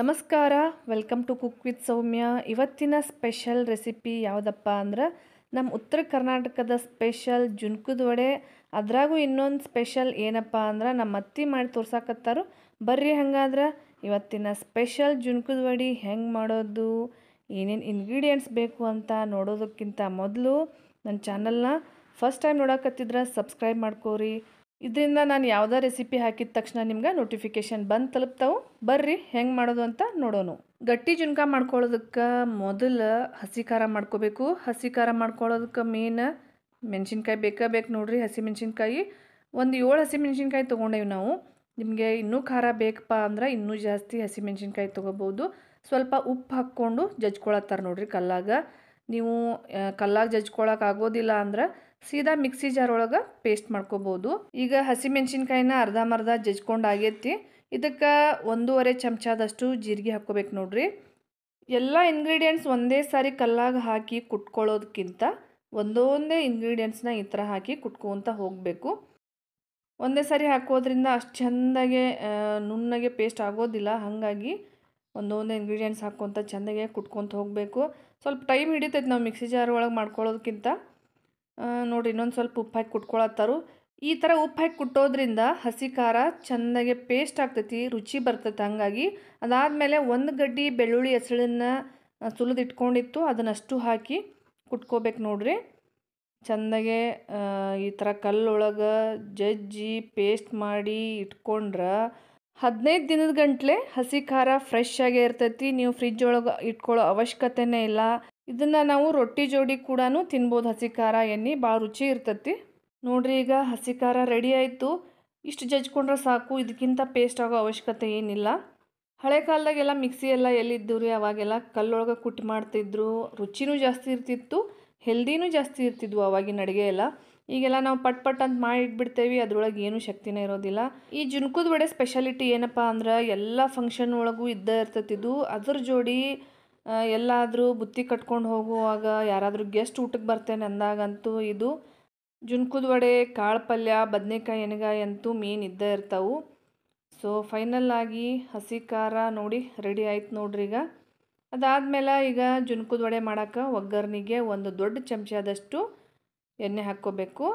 ನಮಸ್ಕಾರ welcome to cook with Soumya ಇವತ್ತಿನ special recipe ಯಾವುದಪ್ಪ ಅಂದ್ರೆ ನಮ್ಮ ಉತ್ತರ ಕರ್ನಾಟಕದ ಸ್ಪೆಷಲ್ ಜುನ್ಕುದ ವಡೆ ಅದ್ರಾಗೂ ಇನ್ನೊಂದು ಸ್ಪೆಷಲ್ ಏನಪ್ಪ ಅಂದ್ರೆ ನಮ್ಮ ಅತ್ತಿ ಮಾಡಿ ತೋರ್ಸಾಕತ್ತಾರು ಬರ್ರಿ ಹಂಗಾದ್ರೆ ಇವತ್ತಿನ ಸ್ಪೆಷಲ್ ಜುನ್ಕುದ ವಡೆ ಹೆಂಗೆ ಮಾಡೋದು ಏನೇನು ಇನ್ಗ್ರೀಡಿಯೆಂಟ್ಸ್ ಬೇಕು ಅಂತ ನೋಡೋದಕ್ಕಿಂತ ಮೊದಲು ನನ್ನ ಚಾನಲ್ನ ಫಸ್ಟ್ ಟೈಮ್ ನೋಡಕತ್ತಿದ್ರೆ ಸಬ್ಸ್ಕ್ರೈಬ್ ಮಾಡ್ಕೋರಿ ಇದರಿಂದ ನಾನು ಯಾವುದೋ ರೆಸಿಪಿ ಹಾಕಿದ ತಕ್ಷಣ ನಿಮ್ಗೆ ನೋಟಿಫಿಕೇಶನ್ ಬಂದು ತಲುಪ್ತಾವೆ ಬರ್ರಿ ಹೆಂಗೆ ಮಾಡೋದು ಅಂತ ನೋಡೋಣ ಗಟ್ಟಿ ಜುನ್ಕ ಮಾಡ್ಕೊಳ್ಳೋದಕ್ಕೆ ಮೊದಲು ಹಸಿ ಖಾರ ಮಾಡ್ಕೋಬೇಕು ಹಸಿ ಖಾರ ಮಾಡ್ಕೊಳ್ಳೋದಕ್ಕೆ ಮೇನ್ ಮೆಣಸಿನ್ಕಾಯಿ ಬೇಕಾ ಬೇಕು ನೋಡಿರಿ ಹಸಿ ಮೆಣಸಿನ್ಕಾಯಿ ಒಂದು ಏಳು ಹಸಿ ಮೆಣಸಿನ್ಕಾಯಿ ತೊಗೊಂಡೇವು ನಾವು ನಿಮಗೆ ಇನ್ನೂ ಖಾರ ಬೇಕಪ್ಪ ಅಂದ್ರೆ ಇನ್ನೂ ಜಾಸ್ತಿ ಹಸಿ ಮೆಣಸಿನ್ಕಾಯಿ ತೊಗೋಬೋದು ಸ್ವಲ್ಪ ಉಪ್ಪು ಹಾಕ್ಕೊಂಡು ಜಜ್ಕೊಳತ್ತಾರೆ ನೋಡ್ರಿ ಕಲ್ಲಾಗ ನೀವು ಕಲ್ಲಾಗ ಜಜ್ಕೊಳಕ್ಕೆ ಆಗೋದಿಲ್ಲ ಅಂದ್ರೆ ಸೀದಾ ಮಿಕ್ಸಿ ಜಾರ್ ಒಳಗೆ ಪೇಸ್ಟ್ ಮಾಡ್ಕೋಬೋದು ಈಗ ಅರ್ಧ ಮರ್ಧ ಜಜ್ಕೊಂಡು ಆಗೈತಿ ಇದಕ್ಕೆ ಒಂದೂವರೆ ಚಮಚದಷ್ಟು ಜೀರಿಗೆ ಹಾಕ್ಕೋಬೇಕು ನೋಡ್ರಿ ಎಲ್ಲ ಇಂಗ್ರೀಡಿಯೆಂಟ್ಸ್ ಒಂದೇ ಸಾರಿ ಕಲ್ಲಾಗ ಹಾಕಿ ಕುಟ್ಕೊಳ್ಳೋದಕ್ಕಿಂತ ಒಂದೊಂದೇ ಇಂಗ್ರೀಡಿಯೆಂಟ್ಸ್ನ ಈ ಥರ ಹಾಕಿ ಕುಟ್ಕೊತ ಹೋಗಬೇಕು ಒಂದೇ ಸಾರಿ ಹಾಕೋದ್ರಿಂದ ಅಷ್ಟು ಚೆಂದಾಗೆ ನುಣ್ಣಗೆ ಪೇಸ್ಟ್ ಆಗೋದಿಲ್ಲ ಹಾಗಾಗಿ ಒಂದೊಂದೇ ಇಂಗ್ರೀಡಿಯೆಂಟ್ಸ್ ಹಾಕ್ಕೊತ ಚೆಂದಾಗೆ ಕುಟ್ಕೊತ ಹೋಗಬೇಕು ಸ್ವಲ್ಪ ಟೈಮ್ ಹಿಡಿತೈತೆ ನಾವು ಮಿಕ್ಸಿ ಜಾರ್ ಒಳಗೆ ಮಾಡ್ಕೊಳ್ಳೋದಕ್ಕಿಂತ ನೋಡಿರಿ ಇನ್ನೊಂದು ಸ್ವಲ್ಪ ಉಪ್ಪು ಹಾಕಿ ಕುಟ್ಕೊಳತ್ತಾರು ಈ ಥರ ಉಪ್ಪು ಹಾಕಿ ಕುಟ್ಟೋದ್ರಿಂದ ಹಸಿ ಖಾರ ಚೆನ್ನಾಗೆ ಪೇಸ್ಟ್ ಆಗ್ತೈತಿ ರುಚಿ ಬರ್ತೈತೆ ಹಂಗಾಗಿ ಅದಾದಮೇಲೆ ಒಂದು ಗಡ್ಡಿ ಬೆಳ್ಳುಳ್ಳಿ ಹೆಸಳನ್ನ ಸುಲಿದಿಟ್ಕೊಂಡಿತ್ತು ಅದನ್ನಷ್ಟು ಹಾಕಿ ಕುಟ್ಕೋಬೇಕು ನೋಡ್ರಿ ಚೆಂದಾಗೆ ಈ ಥರ ಕಲ್ಲೊಳಗೆ ಜಜ್ಜಿ ಪೇಸ್ಟ್ ಮಾಡಿ ಇಟ್ಕೊಂಡ್ರೆ ಹದಿನೈದು ದಿನದ ಗಂಟ್ಲೆ ಹಸಿ ಖಾರ ಫ್ರೆಶ್ ಆಗೇ ಇರ್ತೈತಿ ನೀವು ಫ್ರಿಜ್ ಒಳಗೆ ಇಟ್ಕೊಳ್ಳೋ ಅವಶ್ಯಕತೆನೇ ಇಲ್ಲ ಇದನ್ನು ನಾವು ರೊಟ್ಟಿ ಜೋಡಿ ಕೂಡ ತಿನ್ಬೋದು ಹಸಿ ಖಾರ ಎಣ್ಣೆ ಭಾಳ ರುಚಿ ಇರ್ತತಿ ನೋಡ್ರಿ ಈಗ ಹಸಿ ಖಾರ ರೆಡಿ ಆಯಿತು ಇಷ್ಟು ಜಜ್ಕೊಂಡ್ರೆ ಸಾಕು ಇದಕ್ಕಿಂತ ಪೇಸ್ಟ್ ಆಗೋ ಅವಶ್ಯಕತೆ ಏನಿಲ್ಲ ಹಳೆ ಕಾಲದಾಗೆಲ್ಲ ಮಿಕ್ಸಿ ಎಲ್ಲ ಎಲ್ಲಿದ್ದು ರೀ ಅವಾಗೆಲ್ಲ ಕಲ್ಲೊಳಗೆ ಕುಟ್ಟಿ ಮಾಡ್ತಿದ್ರು ರುಚಿನೂ ಜಾಸ್ತಿ ಇರ್ತಿತ್ತು ಹೆಲ್ದಿನೂ ಜಾಸ್ತಿ ಇರ್ತಿದ್ವು ಅವಾಗಿನ ಅಡುಗೆ ಎಲ್ಲ ಈಗೆಲ್ಲ ನಾವು ಪಟ್ ಪಟ್ ಅಂತ ಮಾಡಿಟ್ಬಿಡ್ತೇವೆ ಅದರೊಳಗೆ ಏನು ಏನೂ ಶಕ್ತಿನೇ ಇರೋದಿಲ್ಲ ಈ ಜುನ್ಕುದ ವಡೆ ಸ್ಪೆಷಾಲಿಟಿ ಏನಪ್ಪ ಅಂದ್ರೆ ಎಲ್ಲ ಫಂಕ್ಷನ್ ಒಳಗೂ ಇದ್ದೇ ಇರ್ತತಿದ್ದು ಅದ್ರ ಜೋಡಿ ಎಲ್ಲಾದರೂ ಬುತ್ತಿ ಕಟ್ಕೊಂಡು ಹೋಗುವಾಗ ಯಾರಾದರೂ ಗೆಸ್ಟ್ ಊಟಕ್ಕೆ ಬರ್ತೇನೆ ಅಂದಾಗಂತೂ ಇದು ಜುನ್ಕುದ ವಡೆ ಕಾಳು ಪಲ್ಯ ಬದನೆಕಾಯಿ ಎಣ್ಗಾಯಿ ಅಂತೂ ಮೀನು ಇದ್ದೇ ಇರ್ತಾವೆ ಸೊ ಫೈನಲ್ ಆಗಿ ಹಸಿ ಖಾರ ನೋಡಿ ರೆಡಿ ಆಯ್ತು ನೋಡ್ರಿ ಈಗ ಅದಾದಮೇಲೆ ಈಗ ಜುನ್ಕುದ ವಡೆ ಮಾಡೋಕೆ ಒಗ್ಗರಣೆಗೆ ಒಂದು ದೊಡ್ಡ ಚಮಚದಷ್ಟು ಎಣ್ಣೆ ಹಾಕ್ಕೋಬೇಕು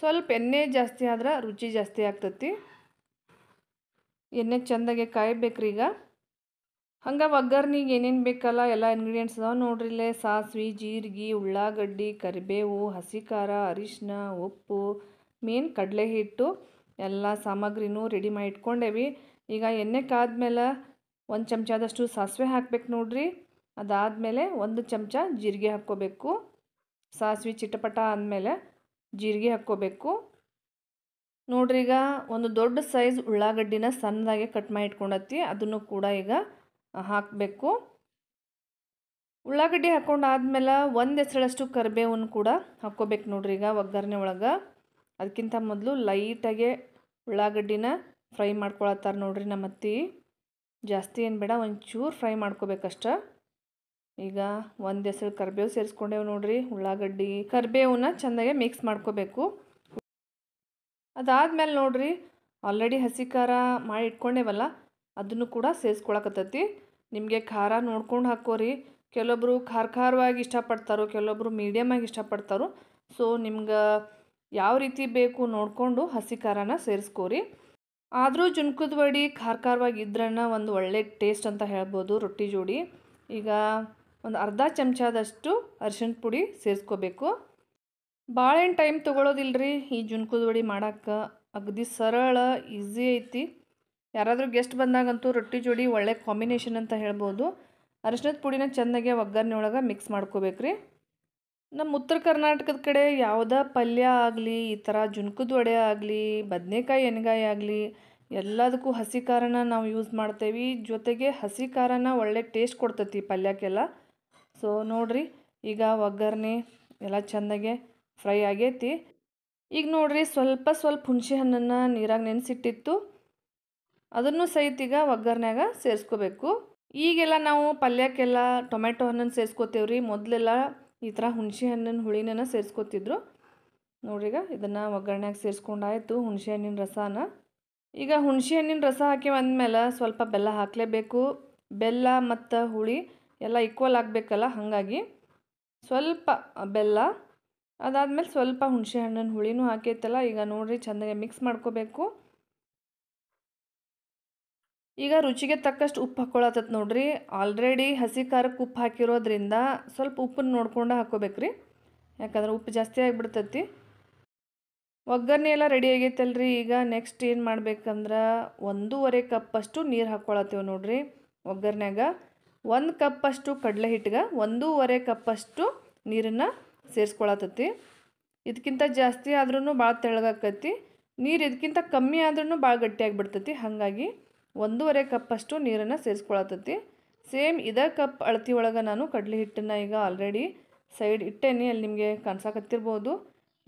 ಸ್ವಲ್ಪ ಎಣ್ಣೆ ಜಾಸ್ತಿ ಆದ್ರೆ ರುಚಿ ಜಾಸ್ತಿ ಆಗ್ತತಿ ಎಣ್ಣೆ ಚೆಂದಾಗೆ ಕಾಯಬೇಕ್ರಿ ಈಗ ಹಂಗೆ ಒಗ್ಗರ್ನಿಗೆ ಏನೇನು ಬೇಕಲ್ಲ ಎಲ್ಲ ಇಂಗ್ರೀಡಿಯೆಂಟ್ಸ್ ಅದಾವೆ ಇಲ್ಲೇ ಸಾಸಿವೆ ಜೀರಿಗೆ ಉಳ್ಳಾಗಡ್ಡಿ ಕರಿಬೇವು ಹಸಿ ಖಾರ ಅರಿಶಿನ ಉಪ್ಪು ಮೀನು ಕಡಲೆ ಹಿಟ್ಟು ಎಲ್ಲ ಸಾಮಗ್ರಿನೂ ರೆಡಿ ಮಾಡಿ ಇಟ್ಕೊಂಡೇವಿ ಈಗ ಎಣ್ಣೆ ಕಾದ್ಮೇಲೆ ಒಂದು ಚಮಚದಷ್ಟು ಸಾಸಿವೆ ಹಾಕ್ಬೇಕು ನೋಡ್ರಿ ಅದಾದಮೇಲೆ ಒಂದು ಚಮಚ ಜೀರಿಗೆ ಹಾಕ್ಕೋಬೇಕು ಸಾಸಿವೆ ಚಿಟಪಟ ಆದಮೇಲೆ ಜೀರಿಗೆ ಹಾಕ್ಕೋಬೇಕು ನೋಡ್ರಿ ಈಗ ಒಂದು ದೊಡ್ಡ ಸೈಜ್ ಉಳ್ಳಾಗಡ್ಡಿನ ಸಣ್ಣದಾಗೆ ಕಟ್ ಮಾಡಿ ಇಟ್ಕೊಂಡತ್ತಿ ಅದನ್ನು ಕೂಡ ಈಗ ಹಾಕಬೇಕು ಉಳ್ಳಾಗಡ್ಡಿ ಹಾಕ್ಕೊಂಡು ಆದಮೇಲೆ ಒಂದು ಹೆಸರಳಷ್ಟು ಕರಿಬೇವನ್ನು ಕೂಡ ಹಾಕ್ಕೋಬೇಕು ನೋಡ್ರಿ ಈಗ ಒಗ್ಗರಣೆ ಒಳಗೆ ಅದಕ್ಕಿಂತ ಮೊದಲು ಲೈಟಾಗೆ ಉಳ್ಳಾಗಡ್ಡಿನ ಫ್ರೈ ಮಾಡ್ಕೊಳತ್ತಾರ ನೋಡ್ರಿ ನಮ್ಮ ಅತ್ತಿ ಜಾಸ್ತಿ ಏನು ಬೇಡ ಒಂಚೂರು ಫ್ರೈ ಮಾಡ್ಕೋಬೇಕಷ್ಟ ಈಗ ಒಂದು ಹೆಸರು ಕರಿಬೇವು ಸೇರಿಸ್ಕೊಂಡೇವು ನೋಡ್ರಿ ಉಳ್ಳಾಗಡ್ಡಿ ಕರಿಬೇವನ್ನ ಚೆಂದಾಗೆ ಮಿಕ್ಸ್ ಮಾಡ್ಕೋಬೇಕು ಅದಾದಮೇಲೆ ನೋಡ್ರಿ ಆಲ್ರೆಡಿ ಹಸಿ ಖಾರ ಮಾಡಿ ಇಟ್ಕೊಂಡೇವಲ್ಲ ಅದನ್ನು ಕೂಡ ಸೇರಿಸ್ಕೊಳಕತ್ತೈತಿ ನಿಮಗೆ ಖಾರ ನೋಡ್ಕೊಂಡು ಹಾಕೋರಿ ಕೆಲವೊಬ್ಬರು ಖಾರ ಖಾರವಾಗಿ ಇಷ್ಟಪಡ್ತಾರೋ ಕೆಲವೊಬ್ಬರು ಆಗಿ ಇಷ್ಟಪಡ್ತಾರೋ ಸೊ ನಿಮ್ಗೆ ಯಾವ ರೀತಿ ಬೇಕು ನೋಡಿಕೊಂಡು ಹಸಿ ಖಾರನ ಸೇರಿಸ್ಕೋರಿ ಆದರೂ ಜುನ್ಕದ ವಡಿ ಖಾರ ಖಾರವಾಗಿ ಇದ್ರನ್ನ ಒಂದು ಒಳ್ಳೆ ಟೇಸ್ಟ್ ಅಂತ ಹೇಳ್ಬೋದು ರೊಟ್ಟಿ ಜೋಡಿ ಈಗ ಒಂದು ಅರ್ಧ ಚಮಚದಷ್ಟು ಅರಿಶಿಣ ಪುಡಿ ಸೇರಿಸ್ಕೋಬೇಕು ಭಾಳ ಟೈಮ್ ತೊಗೊಳೋದಿಲ್ಲ ರೀ ಈ ಜುನ್ಕದ ವಡಿ ಮಾಡೋಕ್ಕೆ ಅಗದಿ ಸರಳ ಈಸಿ ಐತಿ ಯಾರಾದರೂ ಗೆಸ್ಟ್ ಬಂದಾಗಂತೂ ರೊಟ್ಟಿ ಜೋಡಿ ಒಳ್ಳೆ ಕಾಂಬಿನೇಷನ್ ಅಂತ ಹೇಳ್ಬೋದು ಅರಿಶಿನದ ಪುಡಿನ ಚೆನ್ನಾಗಿ ಒಗ್ಗರಣೆ ಒಳಗೆ ಮಿಕ್ಸ್ ಮಾಡ್ಕೋಬೇಕ್ರಿ ನಮ್ಮ ಉತ್ತರ ಕರ್ನಾಟಕದ ಕಡೆ ಯಾವುದೇ ಪಲ್ಯ ಆಗಲಿ ಈ ಥರ ಜುನ್ಕದ ವಡೆ ಆಗಲಿ ಬದನೆಕಾಯಿ ಎಣ್ಗಾಯಿ ಆಗಲಿ ಎಲ್ಲದಕ್ಕೂ ಹಸಿ ಖಾರನ ನಾವು ಯೂಸ್ ಮಾಡ್ತೇವೆ ಜೊತೆಗೆ ಹಸಿ ಖಾರನ ಒಳ್ಳೆ ಟೇಸ್ಟ್ ಕೊಡ್ತೈತಿ ಪಲ್ಯಕ್ಕೆಲ್ಲ ಸೊ ನೋಡಿರಿ ಈಗ ಒಗ್ಗರಣೆ ಎಲ್ಲ ಚೆಂದಾಗೆ ಫ್ರೈ ಆಗೈತಿ ಈಗ ನೋಡ್ರಿ ಸ್ವಲ್ಪ ಸ್ವಲ್ಪ ಹುಣಸೆ ಹಣ್ಣನ್ನು ನೀರಾಗ ನೆನೆಸಿಟ್ಟಿತ್ತು ಅದನ್ನು ಸಹಿತ ಈಗ ಒಗ್ಗರಣೆಯಾಗ ಸೇರಿಸ್ಕೋಬೇಕು ಈಗೆಲ್ಲ ನಾವು ಪಲ್ಯಕ್ಕೆಲ್ಲ ಟೊಮೆಟೊ ಹಣ್ಣನ್ನು ಸೇರಿಸ್ಕೋತೇವೆ ರೀ ಮೊದಲೆಲ್ಲ ಈ ಥರ ಹುಣಸೆ ಹಣ್ಣಿನ ಹುಳಿನ ಸೇರಿಸ್ಕೋತಿದ್ರು ನೋಡ್ರೀಗ ಇದನ್ನು ಒಗ್ಗರಣೆಗೆ ಸೇರಿಸ್ಕೊಂಡಾಯಿತು ಹುಣಸೆ ಹಣ್ಣಿನ ರಸಾನ ಈಗ ಹುಣಸೆ ಹಣ್ಣಿನ ರಸ ಹಾಕಿ ಬಂದಮೇಲೆ ಸ್ವಲ್ಪ ಬೆಲ್ಲ ಹಾಕಲೇಬೇಕು ಬೆಲ್ಲ ಮತ್ತು ಹುಳಿ ಎಲ್ಲ ಈಕ್ವಲ್ ಆಗಬೇಕಲ್ಲ ಹಾಗಾಗಿ ಸ್ವಲ್ಪ ಬೆಲ್ಲ ಅದಾದಮೇಲೆ ಸ್ವಲ್ಪ ಹುಣಸೆ ಹಣ್ಣಿನ ಹುಳಿನೂ ಹಾಕೈತಲ್ಲ ಈಗ ನೋಡ್ರಿ ಚೆಂದಾಗಿ ಮಿಕ್ಸ್ ಮಾಡ್ಕೋಬೇಕು ಈಗ ರುಚಿಗೆ ತಕ್ಕಷ್ಟು ಉಪ್ಪು ಹಾಕ್ಕೊಳತ್ತೈತೆ ನೋಡ್ರಿ ಆಲ್ರೆಡಿ ಹಸಿ ಖಾರಕ್ಕೆ ಉಪ್ಪು ಹಾಕಿರೋದ್ರಿಂದ ಸ್ವಲ್ಪ ಉಪ್ಪನ್ನು ನೋಡ್ಕೊಂಡು ರೀ ಯಾಕಂದ್ರೆ ಉಪ್ಪು ಜಾಸ್ತಿ ಆಗಿಬಿಡ್ತೈತಿ ಒಗ್ಗರಣೆ ಎಲ್ಲ ರೆಡಿ ಆಗೈತಲ್ರಿ ಈಗ ನೆಕ್ಸ್ಟ್ ಏನು ಮಾಡ್ಬೇಕಂದ್ರೆ ಒಂದೂವರೆ ಕಪ್ಪಷ್ಟು ನೀರು ಹಾಕ್ಕೊಳತ್ತೀವಿ ನೋಡ್ರಿ ಒಗ್ಗರಣೆಗ ಒಂದು ಕಪ್ಪಷ್ಟು ಕಡಲೆ ಹಿಟ್ಟಿಗೆ ಒಂದೂವರೆ ಕಪ್ಪಷ್ಟು ನೀರನ್ನು ಸೇರಿಸ್ಕೊಳತ್ತತಿ ಇದಕ್ಕಿಂತ ಜಾಸ್ತಿ ಆದ್ರೂ ಭಾಳ ತೆಳಗಾಕತಿ ನೀರು ಇದಕ್ಕಿಂತ ಕಮ್ಮಿ ಆದ್ರೂ ಭಾಳ ಗಟ್ಟಿಯಾಗಿ ಬಿಡ್ತೈತಿ ಹಾಗಾಗಿ ಒಂದೂವರೆ ಕಪ್ಪಷ್ಟು ನೀರನ್ನು ಸೇರಿಸ್ಕೊಳತತಿ ಸೇಮ್ ಇದೇ ಕಪ್ ಅಳತಿ ಒಳಗೆ ನಾನು ಕಡಲೆ ಹಿಟ್ಟನ್ನು ಈಗ ಆಲ್ರೆಡಿ ಸೈಡ್ ಇಟ್ಟೇನಿ ಅಲ್ಲಿ ನಿಮಗೆ ಕನಸಾಕತ್ತಿರ್ಬೋದು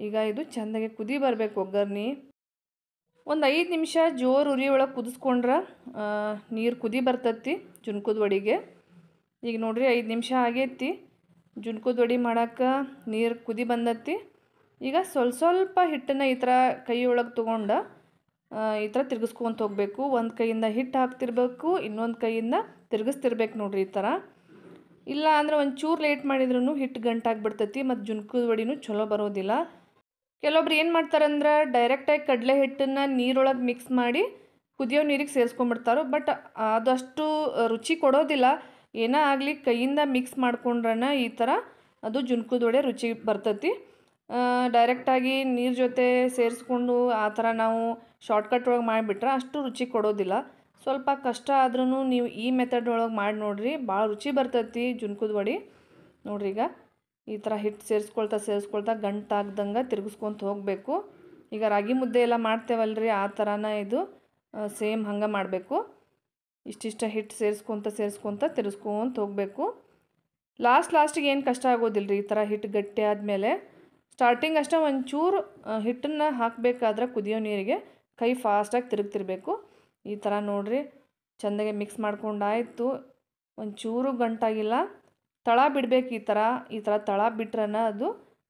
ಈಗ ಇದು ಚೆಂದಾಗಿ ಕುದಿ ಬರಬೇಕು ಒಗ್ಗರ್ನಿ ಒಂದು ಐದು ನಿಮಿಷ ಜೋರು ಉರಿ ಒಳಗೆ ಕುದಿಸ್ಕೊಂಡ್ರೆ ನೀರು ಕುದಿ ಬರ್ತತಿ ಜುನ್ಕುದ ವಡಿಗೆ ಈಗ ನೋಡ್ರಿ ಐದು ನಿಮಿಷ ಆಗೈತಿ ಜುನ್ಕುದ ವಡಿ ಮಾಡೋಕ್ಕೆ ನೀರು ಕುದಿ ಬಂದತಿ ಈಗ ಸ್ವಲ್ಪ ಸ್ವಲ್ಪ ಹಿಟ್ಟನ್ನು ಈ ಥರ ಕೈಯೊಳಗೆ ತೊಗೊಂಡು ಈ ಥರ ತಿರ್ಗಿಸ್ಕೊಂತ ಹೋಗಬೇಕು ಒಂದು ಕೈಯಿಂದ ಹಿಟ್ಟು ಹಾಕ್ತಿರ್ಬೇಕು ಇನ್ನೊಂದು ಕೈಯಿಂದ ತಿರುಗಿಸ್ತಿರ್ಬೇಕು ನೋಡ್ರಿ ಈ ಥರ ಇಲ್ಲ ಅಂದ್ರೆ ಒಂಚೂರು ಲೇಟ್ ಮಾಡಿದ್ರೂ ಹಿಟ್ಟು ಗಂಟಾಗ್ಬಿಡ್ತೈತಿ ಮತ್ತು ಜುನ್ಕದ ವಡಿನೂ ಚಲೋ ಬರೋದಿಲ್ಲ ಕೆಲವೊಬ್ರು ಏನು ಮಾಡ್ತಾರಂದ್ರೆ ಡೈರೆಕ್ಟಾಗಿ ಕಡಲೆ ಹಿಟ್ಟನ್ನು ನೀರೊಳಗೆ ಮಿಕ್ಸ್ ಮಾಡಿ ಕುದಿಯೋ ನೀರಿಗೆ ಸೇರಿಸ್ಕೊಂಡ್ಬಿಡ್ತಾರೋ ಬಟ್ ಆದಷ್ಟು ರುಚಿ ಕೊಡೋದಿಲ್ಲ ಏನೇ ಆಗಲಿ ಕೈಯಿಂದ ಮಿಕ್ಸ್ ಮಾಡ್ಕೊಂಡ್ರನ ಈ ಥರ ಅದು ಜುನ್ಕದ ವಡೆ ರುಚಿ ಬರ್ತೈತಿ ಡೈರೆಕ್ಟಾಗಿ ನೀರು ಜೊತೆ ಸೇರಿಸ್ಕೊಂಡು ಆ ಥರ ನಾವು ಶಾರ್ಟ್ಕಟ್ ಒಳಗೆ ಮಾಡಿಬಿಟ್ರೆ ಅಷ್ಟು ರುಚಿ ಕೊಡೋದಿಲ್ಲ ಸ್ವಲ್ಪ ಕಷ್ಟ ಆದ್ರೂ ನೀವು ಈ ಮೆಥಡ್ ಒಳಗೆ ಮಾಡಿ ನೋಡಿರಿ ಭಾಳ ರುಚಿ ಬರ್ತೈತಿ ಜುನ್ಕುದ ವಡಿ ನೋಡ್ರಿ ಈಗ ಈ ಥರ ಹಿಟ್ಟು ಸೇರಿಸ್ಕೊಳ್ತಾ ಸೇರಿಸ್ಕೊಳ್ತಾ ಗಂಟಾಗ್ದಂಗೆ ತಿರುಗಿಸ್ಕೊತ ಹೋಗಬೇಕು ಈಗ ರಾಗಿ ಮುದ್ದೆ ಎಲ್ಲ ಮಾಡ್ತೇವಲ್ರಿ ಆ ಥರನ ಇದು ಸೇಮ್ ಹಂಗೆ ಮಾಡಬೇಕು ಇಷ್ಟಿಷ್ಟ ಹಿಟ್ಟು ಸೇರಿಸ್ಕೊತ ಸೇರಿಸ್ಕೊತ ತಿರ್ಸ್ಕೊಂತ ಹೋಗಬೇಕು ಲಾಸ್ಟ್ ಲಾಸ್ಟಿಗೆ ಏನು ಕಷ್ಟ ಆಗೋದಿಲ್ಲ ರೀ ಈ ಥರ ಹಿಟ್ಟು ಗಟ್ಟಿ ಆದಮೇಲೆ ಸ್ಟಾರ್ಟಿಂಗ್ ಅಷ್ಟೇ ಒಂಚೂರು ಹಿಟ್ಟನ್ನು ಹಾಕಬೇಕಾದ್ರೆ ಕುದಿಯೋ ನೀರಿಗೆ ಕೈ ಫಾಸ್ಟಾಗಿ ತಿರುಗ್ತಿರ್ಬೇಕು ಈ ಥರ ನೋಡಿರಿ ಚೆಂದಾಗೆ ಮಿಕ್ಸ್ ಮಾಡ್ಕೊಂಡಾಯಿತು ಒಂಚೂರು ಗಂಟಾಗಿಲ್ಲ ತಳ ಬಿಡಬೇಕು ಈ ಥರ ಈ ಥರ ತಳ ಬಿಟ್ರನ ಅದು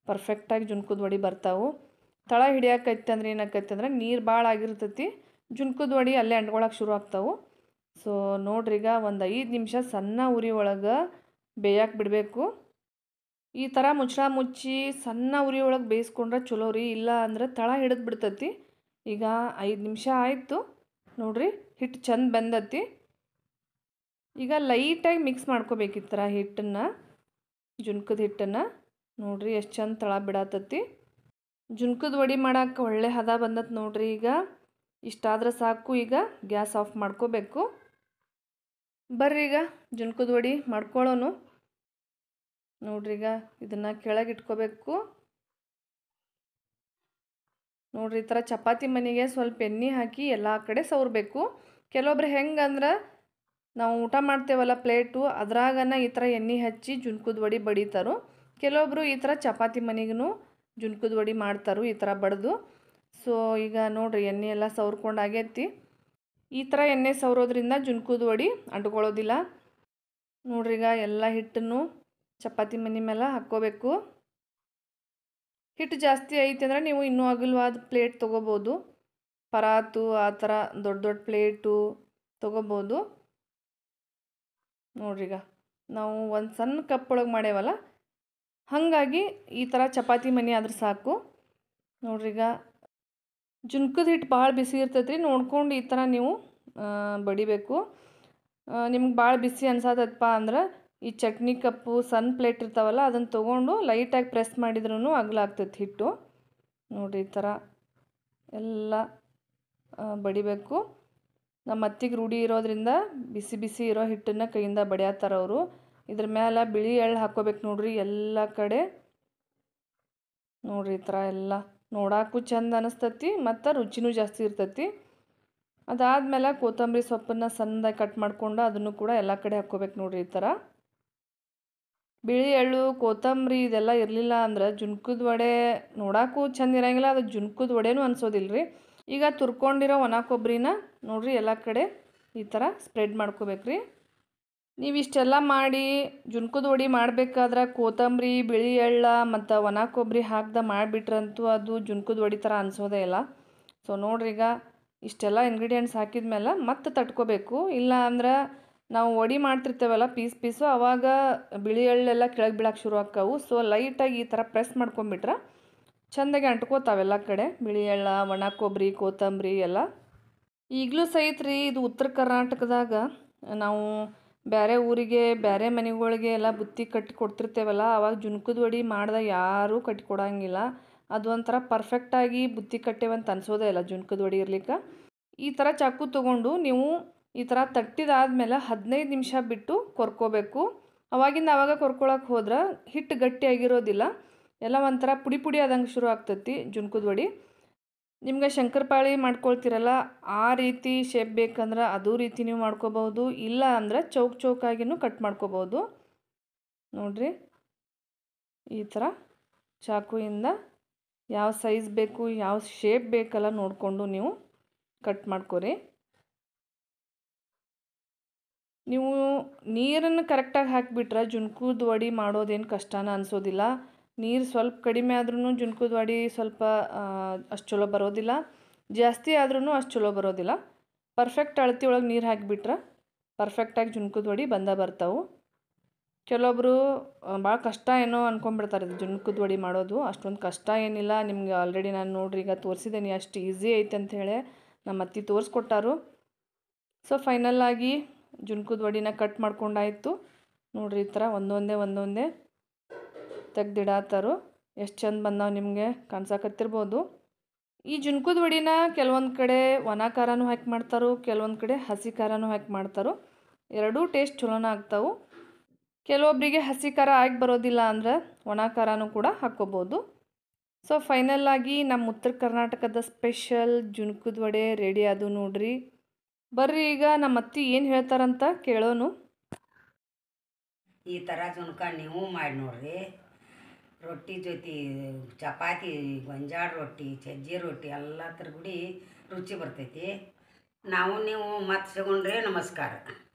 ಪರ್ಫೆಕ್ಟಾಗಿ ಜುನ್ಕುದ ವಡಿ ಬರ್ತಾವೆ ತಳ ಹಿಡಿಯೋಕೈತೆ ಅಂದ್ರೆ ಏನಾಕೈತೆ ಅಂದ್ರೆ ನೀರು ಭಾಳ ಆಗಿರ್ತೈತಿ ಜುನ್ಕುದ ವಡಿ ಅಲ್ಲೇ ಅಂಟ್ಕೊಳಕ್ಕೆ ಶುರು ಆಗ್ತಾವೆ ಸೊ ನೋಡ್ರಿ ಈಗ ಒಂದು ಐದು ನಿಮಿಷ ಸಣ್ಣ ಉರಿ ಒಳಗೆ ಬೇಯಕ್ಕೆ ಬಿಡಬೇಕು ಈ ಥರ ಮುಚ್ಚಳ ಮುಚ್ಚಿ ಸಣ್ಣ ಉರಿ ಒಳಗೆ ಬೇಯಿಸ್ಕೊಂಡ್ರೆ ಚಲೋ ರೀ ಇಲ್ಲ ಅಂದ್ರೆ ತಳ ಹಿಡಿದು ಬಿಡ್ತತಿ ಈಗ ಐದು ನಿಮಿಷ ಆಯಿತು ನೋಡ್ರಿ ಹಿಟ್ಟು ಚೆಂದ ಬೆಂದತಿ ಈಗ ಲೈಟಾಗಿ ಮಿಕ್ಸ್ ಮಾಡ್ಕೋಬೇಕು ಈ ಥರ ಹಿಟ್ಟನ್ನು ಜುನ್ಕದ ಹಿಟ್ಟನ್ನು ನೋಡ್ರಿ ಎಷ್ಟು ಚಂದ ತಳ ಬಿಡತತಿ ಜುನ್ಕದ ವಡಿ ಮಾಡೋಕ್ಕೆ ಒಳ್ಳೆ ಹದ ಬಂದತ್ ನೋಡ್ರಿ ಈಗ ಇಷ್ಟಾದ್ರೆ ಸಾಕು ಈಗ ಗ್ಯಾಸ್ ಆಫ್ ಮಾಡ್ಕೋಬೇಕು ಬರ್ರಿ ಈಗ ಜುನ್ಕದ ವಡಿ ಮಾಡ್ಕೊಳ್ಳೋನು ನೋಡ್ರಿ ಈಗ ಇದನ್ನು ಕೆಳಗೆ ಇಟ್ಕೋಬೇಕು ನೋಡ್ರಿ ಈ ಥರ ಚಪಾತಿ ಮನೆಗೆ ಸ್ವಲ್ಪ ಎಣ್ಣೆ ಹಾಕಿ ಎಲ್ಲ ಕಡೆ ಸವರಬೇಕು ಕೆಲವೊಬ್ರು ಹೆಂಗಂದ್ರೆ ನಾವು ಊಟ ಮಾಡ್ತೇವಲ್ಲ ಪ್ಲೇಟು ಅದ್ರಾಗನ ಈ ಥರ ಎಣ್ಣೆ ಹಚ್ಚಿ ಜುನ್ಕುದ ವಡಿ ಬಡಿತಾರೋ ಕೆಲವೊಬ್ರು ಈ ಥರ ಚಪಾತಿ ಮನೆಗೂ ಜುನ್ಕುದ ವಡಿ ಮಾಡ್ತಾರೋ ಈ ಥರ ಬಡ್ದು ಸೊ ಈಗ ನೋಡ್ರಿ ಎಣ್ಣೆ ಎಲ್ಲ ಸವರ್ಕೊಂಡು ಆಗೇತಿ ಈ ಥರ ಎಣ್ಣೆ ಸವರೋದ್ರಿಂದ ಜುನ್ಕುದ ವಡಿ ಅಂಟ್ಕೊಳ್ಳೋದಿಲ್ಲ ನೋಡ್ರಿ ಈಗ ಎಲ್ಲ ಹಿಟ್ಟನ್ನು ಚಪಾತಿ ಮನೆ ಮೇಲೆ ಹಾಕ್ಕೋಬೇಕು ಹಿಟ್ಟು ಜಾಸ್ತಿ ಐತೆ ಅಂದರೆ ನೀವು ಇನ್ನೂ ಅಗಲವಾದ ಪ್ಲೇಟ್ ತೊಗೋಬೋದು ಪರಾತು ಆ ಥರ ದೊಡ್ಡ ದೊಡ್ಡ ಪ್ಲೇಟು ತೊಗೋಬೋದು ಈಗ ನಾವು ಒಂದು ಸಣ್ಣ ಕಪ್ ಒಳಗೆ ಮಾಡೇವಲ್ಲ ಹಾಗಾಗಿ ಈ ಥರ ಚಪಾತಿ ಮನೆ ಆದ್ರೆ ಸಾಕು ನೋಡ್ರಿಗ ಜುನ್ಕದ ಹಿಟ್ಟು ಭಾಳ ಬಿಸಿ ಇರ್ತೈತೆ ರೀ ನೋಡ್ಕೊಂಡು ಈ ಥರ ನೀವು ಬಡಿಬೇಕು ನಿಮ್ಗೆ ಭಾಳ ಬಿಸಿ ಅನ್ಸತ್ತಪ್ಪ ಅಂದ್ರೆ ಈ ಚಟ್ನಿ ಕಪ್ಪು ಸನ್ ಪ್ಲೇಟ್ ಇರ್ತಾವಲ್ಲ ಅದನ್ನು ತೊಗೊಂಡು ಲೈಟಾಗಿ ಪ್ರೆಸ್ ಮಾಡಿದ್ರೂ ಅಗಲಾಗ್ತೈತಿ ಹಿಟ್ಟು ನೋಡಿರಿ ಈ ಥರ ಎಲ್ಲ ಬಡಿಬೇಕು ನಮ್ಮ ಅತ್ತಿಗೆ ರೂಢಿ ಇರೋದ್ರಿಂದ ಬಿಸಿ ಬಿಸಿ ಇರೋ ಹಿಟ್ಟನ್ನು ಕೈಯಿಂದ ಬಡಿಯತ್ತಾರ ಅವರು ಇದ್ರ ಮೇಲೆ ಬಿಳಿ ಎಳ್ಳು ಹಾಕೋಬೇಕು ನೋಡ್ರಿ ಎಲ್ಲ ಕಡೆ ನೋಡ್ರಿ ಈ ಥರ ಎಲ್ಲ ನೋಡೋಕ್ಕೂ ಚೆಂದ ಅನಿಸ್ತತಿ ಮತ್ತು ರುಚಿನೂ ಜಾಸ್ತಿ ಇರ್ತೈತಿ ಅದಾದಮೇಲೆ ಕೊತ್ತಂಬರಿ ಸೊಪ್ಪನ್ನು ಸಣ್ಣದಾಗಿ ಕಟ್ ಮಾಡಿಕೊಂಡು ಅದನ್ನು ಕೂಡ ಎಲ್ಲ ಕಡೆ ಹಾಕ್ಕೋಬೇಕು ನೋಡ್ರಿ ಈ ಥರ ಬಿಳಿ ಎಳ್ಳು ಕೊತ್ತಂಬರಿ ಇದೆಲ್ಲ ಇರಲಿಲ್ಲ ಅಂದ್ರೆ ಜುಣ್ಕದ ವಡೆ ನೋಡೋಕ್ಕೂ ಚೆಂದ ಇರೋಂಗಿಲ್ಲ ಅದು ಜುಣ್ಕದ ವಡೆನೂ ಅನ್ಸೋದಿಲ್ಲ ರೀ ಈಗ ತುರ್ಕೊಂಡಿರೋ ಒಣ ಕೊಬ್ಬರಿನ ನೋಡಿರಿ ಎಲ್ಲ ಕಡೆ ಈ ಥರ ಸ್ಪ್ರೆಡ್ ಮಾಡ್ಕೋಬೇಕು ರೀ ನೀವು ಇಷ್ಟೆಲ್ಲ ಮಾಡಿ ಜುಣ್ಕದ ವಡೆ ಮಾಡಬೇಕಾದ್ರೆ ಕೊತ್ತಂಬರಿ ಬಿಳಿ ಎಳ್ಳ ಮತ್ತು ಒಣ ಕೊಬ್ಬರಿ ಹಾಕ್ದ ಮಾಡಿಬಿಟ್ರಂತೂ ಅದು ಜುಣ್ಕದ ವಡೆ ಥರ ಅನ್ಸೋದೇ ಇಲ್ಲ ಸೊ ನೋಡ್ರಿ ಈಗ ಇಷ್ಟೆಲ್ಲ ಇಂಗ್ರೀಡಿಯೆಂಟ್ಸ್ ಹಾಕಿದ ಮೇಲೆ ಮತ್ತೆ ತಟ್ಕೋಬೇಕು ಇಲ್ಲ ಅಂದ್ರೆ ನಾವು ಒಡಿ ಮಾಡ್ತಿರ್ತೇವಲ್ಲ ಪೀಸ್ ಪೀಸು ಆವಾಗ ಬಿಳಿ ಎಳ್ಳೆಲ್ಲ ಕೆಳಗೆ ಬೀಳಕ್ಕೆ ಶುರು ಆಕ್ಕವು ಸೊ ಲೈಟಾಗಿ ಈ ಥರ ಪ್ರೆಸ್ ಮಾಡ್ಕೊಂಬಿಟ್ರೆ ಚೆಂದಾಗಿ ಅಂಟ್ಕೋತಾವೆಲ್ಲ ಕಡೆ ಬಿಳಿ ಎಳ್ಳ ಒಣ ಕೊಬ್ಬರಿ ಕೊತ್ತಂಬರಿ ಎಲ್ಲ ಈಗಲೂ ಸಹಿತ ರೀ ಇದು ಉತ್ತರ ಕರ್ನಾಟಕದಾಗ ನಾವು ಬೇರೆ ಊರಿಗೆ ಬೇರೆ ಮನೆಗಳಿಗೆ ಎಲ್ಲ ಬುತ್ತಿ ಕಟ್ಟಿ ಕೊಡ್ತಿರ್ತೇವಲ್ಲ ಆವಾಗ ಜುನ್ಕದ ವಡಿ ಮಾಡ್ದೆ ಯಾರೂ ಕಟ್ಟಿ ಕೊಡೋಂಗಿಲ್ಲ ಅದು ಒಂಥರ ಪರ್ಫೆಕ್ಟಾಗಿ ಬುತ್ತಿ ಕಟ್ಟೇವಂತ ಅನ್ಸೋದೇ ಇಲ್ಲ ಜುನ್ಕದ ವಡಿ ಇರ್ಲಿಕ್ಕೆ ಈ ಥರ ಚಾಕು ತೊಗೊಂಡು ನೀವು ಈ ಥರ ತಟ್ಟಿದಾದ್ಮೇಲೆ ಹದಿನೈದು ನಿಮಿಷ ಬಿಟ್ಟು ಕೊರ್ಕೋಬೇಕು ಅವಾಗಿಂದ ಆವಾಗ ಕೊರ್ಕೊಳಕ್ಕೆ ಹೋದ್ರೆ ಹಿಟ್ಟು ಗಟ್ಟಿಯಾಗಿರೋದಿಲ್ಲ ಎಲ್ಲ ಒಂಥರ ಪುಡಿ ಪುಡಿ ಆದಂಗೆ ಶುರು ಆಗ್ತೈತಿ ಜುನ್ಕುದ ವಡಿ ನಿಮ್ಗೆ ಶಂಕರಪಾಳಿ ಮಾಡ್ಕೊಳ್ತಿರಲ್ಲ ಆ ರೀತಿ ಶೇಪ್ ಬೇಕಂದ್ರೆ ಅದು ರೀತಿ ನೀವು ಮಾಡ್ಕೋಬಹುದು ಇಲ್ಲ ಅಂದರೆ ಚೌಕ್ ಚೌಕಾಗಿನೂ ಕಟ್ ಮಾಡ್ಕೋಬಹುದು ನೋಡಿರಿ ಈ ಥರ ಚಾಕುವಿಂದ ಯಾವ ಸೈಜ್ ಬೇಕು ಯಾವ ಶೇಪ್ ಬೇಕಲ್ಲ ನೋಡಿಕೊಂಡು ನೀವು ಕಟ್ ಮಾಡ್ಕೊರಿ ನೀವು ನೀರನ್ನು ಕರೆಕ್ಟಾಗಿ ಹಾಕಿಬಿಟ್ರೆ ಜುನ್ಕುದ ವಡಿ ಮಾಡೋದೇನು ಕಷ್ಟನ ಅನಿಸೋದಿಲ್ಲ ನೀರು ಸ್ವಲ್ಪ ಕಡಿಮೆ ಆದ್ರೂ ಜುನ್ಕುದ ವಡಿ ಸ್ವಲ್ಪ ಅಷ್ಟು ಚಲೋ ಬರೋದಿಲ್ಲ ಜಾಸ್ತಿ ಆದ್ರೂ ಅಷ್ಟು ಚಲೋ ಬರೋದಿಲ್ಲ ಪರ್ಫೆಕ್ಟ್ ಅಳತಿ ಒಳಗೆ ನೀರು ಹಾಕಿಬಿಟ್ರೆ ಪರ್ಫೆಕ್ಟಾಗಿ ಜುನ್ಕುದ ವಡಿ ಬಂದೇ ಬರ್ತಾವೆ ಕೆಲವೊಬ್ಬರು ಭಾಳ ಕಷ್ಟ ಏನೋ ಅನ್ಕೊಂಬಿಡ್ತಾರೆ ಇದು ಜುನ್ಕುದ ವಡಿ ಮಾಡೋದು ಅಷ್ಟೊಂದು ಕಷ್ಟ ಏನಿಲ್ಲ ನಿಮಗೆ ಆಲ್ರೆಡಿ ನಾನು ನೋಡ್ರಿ ಈಗ ತೋರಿಸಿದ್ದೀನಿ ಅಷ್ಟು ಈಸಿ ಐತೆ ಹೇಳಿ ನಮ್ಮ ಅತ್ತಿ ತೋರಿಸ್ಕೊಟ್ಟಾರು ಸೊ ಫೈನಲ್ಲಾಗಿ ಜುಣ್ಕದ ವಡಿನ ಕಟ್ ಮಾಡ್ಕೊಂಡಾಯಿತು ನೋಡ್ರಿ ಈ ಥರ ಒಂದೊಂದೇ ಒಂದೊಂದೇ ತೆಗ್ದಿಡಾತಾರು ಎಷ್ಟು ಚಂದ ಬಂದಾವ ನಿಮಗೆ ಕಾಣ್ಸಕತ್ತಿರ್ಬೋದು ಈ ಜುಣ್ಕದ ವಡಿನ ಕೆಲವೊಂದು ಕಡೆ ಒಣ ಖಾರನೂ ಹಾಕಿ ಮಾಡ್ತಾರೋ ಕೆಲವೊಂದು ಕಡೆ ಹಸಿ ಖಾರನೂ ಹಾಕಿ ಮಾಡ್ತಾರೋ ಎರಡೂ ಟೇಸ್ಟ್ ಚಲೋನ ಆಗ್ತಾವೆ ಕೆಲವೊಬ್ಬರಿಗೆ ಹಸಿ ಖಾರ ಆಗಿ ಬರೋದಿಲ್ಲ ಅಂದರೆ ಒಣ ಖಾರನೂ ಕೂಡ ಹಾಕ್ಕೋಬೋದು ಸೊ ಫೈನಲ್ ಆಗಿ ನಮ್ಮ ಉತ್ತರ ಕರ್ನಾಟಕದ ಸ್ಪೆಷಲ್ ಜುಣ್ಕದ ವಡೆ ರೆಡಿ ಅದು ನೋಡ್ರಿ ಬರ್ರಿ ಈಗ ನಮ್ಮ ಅತ್ತಿ ಏನು ಹೇಳ್ತಾರಂತ ಕೇಳೋನು ಈ ಥರ ಜುನಕ ನೀವು ಮಾಡಿ ನೋಡ್ರಿ ರೊಟ್ಟಿ ಜೊತೆ ಚಪಾತಿ ಗೊಂಜಾಳ ರೊಟ್ಟಿ ಸಜ್ಜಿ ರೊಟ್ಟಿ ಎಲ್ಲ ಥರ ಗುಡಿ ರುಚಿ ಬರ್ತೈತಿ ನಾವು ನೀವು ಮತ್ತೆ ಸಿಗೊಂಡ್ರೆ ನಮಸ್ಕಾರ